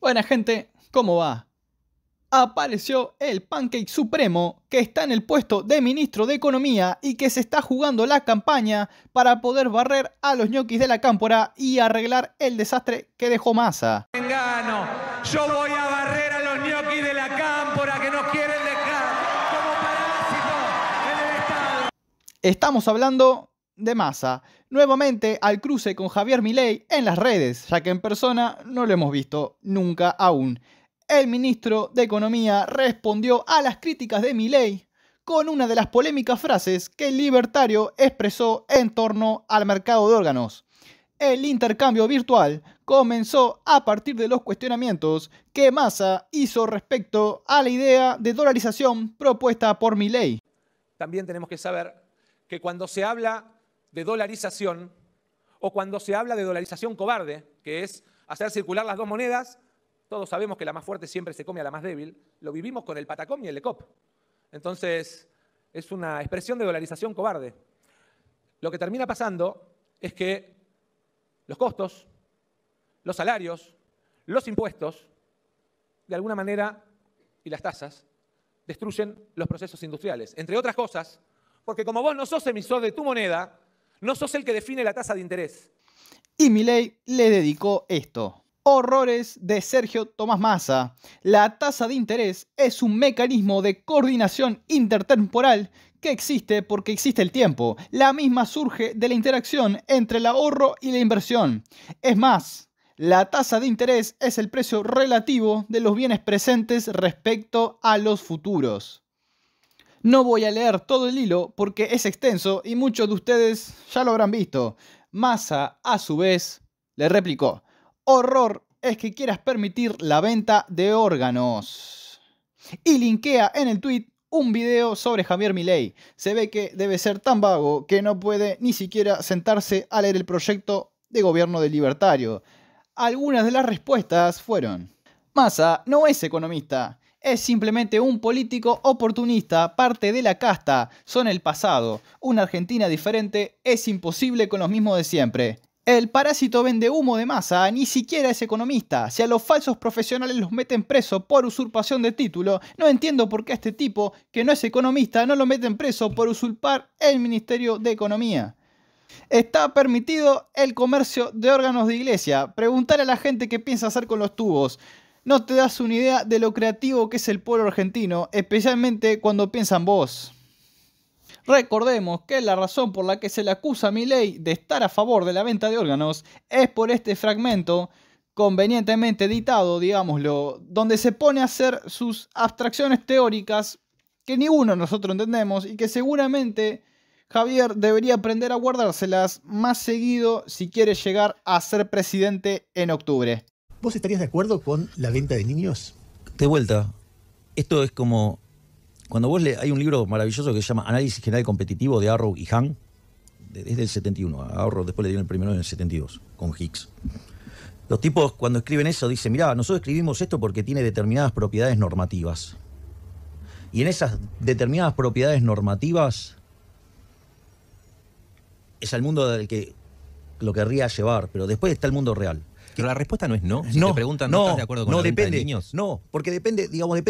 Buena gente, ¿cómo va? Apareció el Pancake Supremo que está en el puesto de ministro de Economía y que se está jugando la campaña para poder barrer a los ñoquis de la cámpora y arreglar el desastre que dejó Massa. yo voy a barrer a los ñoquis de la cámpora que nos quieren dejar como parásitos en el Estado. Estamos hablando de Massa, nuevamente al cruce con Javier Milei en las redes, ya que en persona no lo hemos visto nunca aún. El ministro de Economía respondió a las críticas de Milei con una de las polémicas frases que el libertario expresó en torno al mercado de órganos. El intercambio virtual comenzó a partir de los cuestionamientos que Massa hizo respecto a la idea de dolarización propuesta por Milei. También tenemos que saber que cuando se habla de dolarización o cuando se habla de dolarización cobarde, que es hacer circular las dos monedas, todos sabemos que la más fuerte siempre se come a la más débil, lo vivimos con el patacón y el ecop. Entonces, es una expresión de dolarización cobarde. Lo que termina pasando es que los costos, los salarios, los impuestos, de alguna manera, y las tasas, destruyen los procesos industriales. Entre otras cosas, porque como vos no sos emisor de tu moneda, no sos el que define la tasa de interés. Y Milei le dedicó esto. Horrores de Sergio Tomás Massa. La tasa de interés es un mecanismo de coordinación intertemporal que existe porque existe el tiempo. La misma surge de la interacción entre el ahorro y la inversión. Es más, la tasa de interés es el precio relativo de los bienes presentes respecto a los futuros. No voy a leer todo el hilo porque es extenso y muchos de ustedes ya lo habrán visto. Massa, a su vez, le replicó, horror es que quieras permitir la venta de órganos. Y linkea en el tweet un video sobre Javier Milei. Se ve que debe ser tan vago que no puede ni siquiera sentarse a leer el proyecto de gobierno del libertario. Algunas de las respuestas fueron: Massa no es economista, es simplemente un político oportunista, parte de la casta, son el pasado. Una Argentina diferente es imposible con los mismos de siempre. El parásito vende humo de masa, ni siquiera es economista. Si a los falsos profesionales los meten preso por usurpación de título, no entiendo por qué a este tipo, que no es economista, no lo meten preso por usurpar el Ministerio de Economía. Está permitido el comercio de órganos de iglesia. Preguntar a la gente qué piensa hacer con los tubos. No te das una idea de lo creativo que es el pueblo argentino, especialmente cuando piensan vos. Recordemos que la razón por la que se le acusa a Miley de estar a favor de la venta de órganos es por este fragmento convenientemente editado, digámoslo, donde se pone a hacer sus abstracciones teóricas que ninguno de nosotros entendemos y que seguramente Javier debería aprender a guardárselas más seguido si quiere llegar a ser presidente en octubre. ¿Vos estarías de acuerdo con la venta de niños? De vuelta, esto es como cuando vos le hay un libro maravilloso que se llama Análisis General Competitivo de Arrow y Han, desde el 71, a Arrow después le dieron el primero en el 72, con Hicks. Los tipos cuando escriben eso dicen, mirá, nosotros escribimos esto porque tiene determinadas propiedades normativas. Y en esas determinadas propiedades normativas es el mundo del que lo querría llevar, pero después está el mundo real. Pero la respuesta no es no. Si no, te preguntan, ¿no, estás de acuerdo con no, depende, niños? No, porque depende, digamos, depende.